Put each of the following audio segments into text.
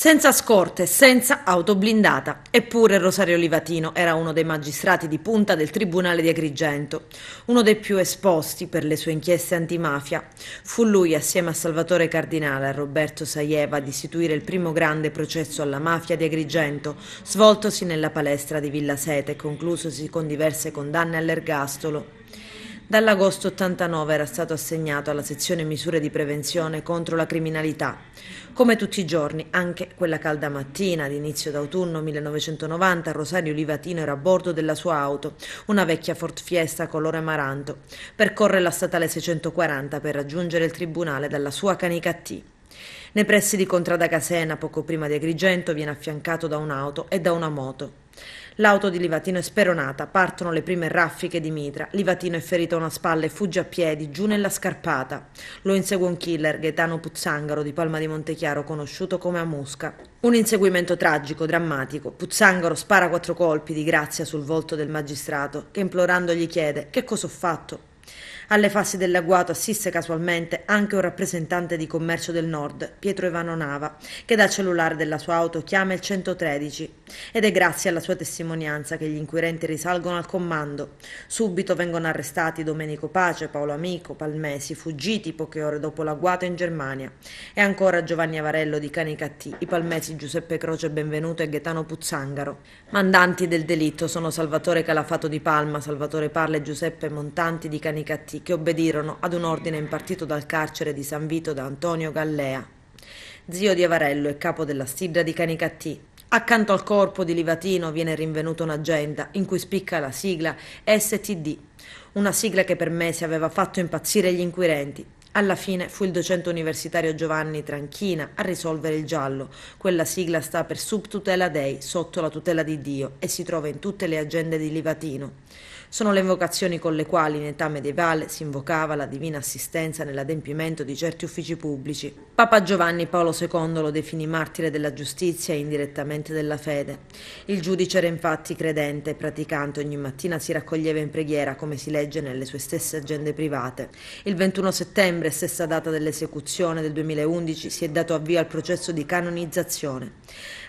Senza scorte, senza auto blindata. Eppure Rosario Livatino era uno dei magistrati di punta del Tribunale di Agrigento, uno dei più esposti per le sue inchieste antimafia. Fu lui, assieme a Salvatore Cardinale e a Roberto Saieva, ad istituire il primo grande processo alla mafia di Agrigento, svoltosi nella palestra di Villa Sete, conclusosi con diverse condanne all'ergastolo. Dall'agosto 89 era stato assegnato alla sezione misure di prevenzione contro la criminalità. Come tutti i giorni, anche quella calda mattina d'inizio d'autunno 1990, Rosario Livatino era a bordo della sua auto, una vecchia Ford Fiesta colore amaranto. Percorre la statale 640 per raggiungere il tribunale dalla sua Canicattì. Nei pressi di Contrada Casena, poco prima di Agrigento, viene affiancato da un'auto e da una moto. L'auto di Livatino è speronata, partono le prime raffiche di mitra. Livatino è ferito a una spalla e fugge a piedi, giù nella scarpata. Lo insegue un killer, Gaetano Puzzangaro di Palma di Montechiaro, conosciuto come Amusca. Un inseguimento tragico, drammatico. Puzzangaro spara quattro colpi di grazia sul volto del magistrato, che implorando gli chiede: Che cosa ho fatto? Alle fasi dell'agguato assiste casualmente anche un rappresentante di commercio del nord, Pietro Evano Nava, che dal cellulare della sua auto chiama il 113 ed è grazie alla sua testimonianza che gli inquirenti risalgono al comando. Subito vengono arrestati Domenico Pace, Paolo Amico, Palmesi, fuggiti poche ore dopo l'agguato in Germania, e ancora Giovanni Avarello di Canicattì, i Palmesi Giuseppe Croce Benvenuto e Gaetano Puzzangaro. Mandanti del delitto sono Salvatore Calafato di Palma, Salvatore Parla e Giuseppe Montanti di Canicattì Canicattì che obbedirono ad un ordine impartito dal carcere di San Vito da Antonio Gallea, zio di Avarello e capo della Sidra di Canicattì. Accanto al corpo di Livatino viene rinvenuta un'agenda in cui spicca la sigla STD, una sigla che per mesi aveva fatto impazzire gli inquirenti. Alla fine fu il docente universitario Giovanni Tranchina a risolvere il giallo. Quella sigla sta per Subtutela Dei, sotto la tutela di Dio, e si trova in tutte le agende di Livatino. Sono le invocazioni con le quali in età medievale si invocava la divina assistenza nell'adempimento di certi uffici pubblici. Papa Giovanni Paolo II lo definì martire della giustizia e indirettamente della fede. Il giudice era infatti credente e praticante, ogni mattina si raccoglieva in preghiera come si legge nelle sue stesse agende private. Il 21 settembre, stessa data dell'esecuzione del 2011, si è dato avvio al processo di canonizzazione.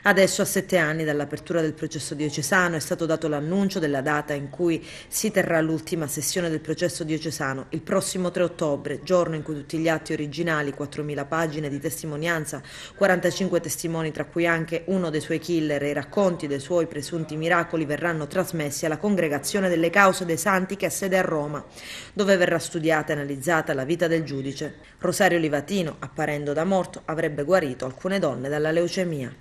Adesso, a sette anni dall'apertura del processo diocesano, è stato dato l'annuncio della data in cui si terrà l'ultima sessione del processo diocesano il prossimo 3 ottobre, giorno in cui tutti gli atti originali, 4.000 pagine di testimonianza, 45 testimoni tra cui anche uno dei suoi killer e i racconti dei suoi presunti miracoli verranno trasmessi alla Congregazione delle Cause dei Santi che ha sede a Roma, dove verrà studiata e analizzata la vita del giudice. Rosario Livatino, apparendo da morto, avrebbe guarito alcune donne dalla leucemia.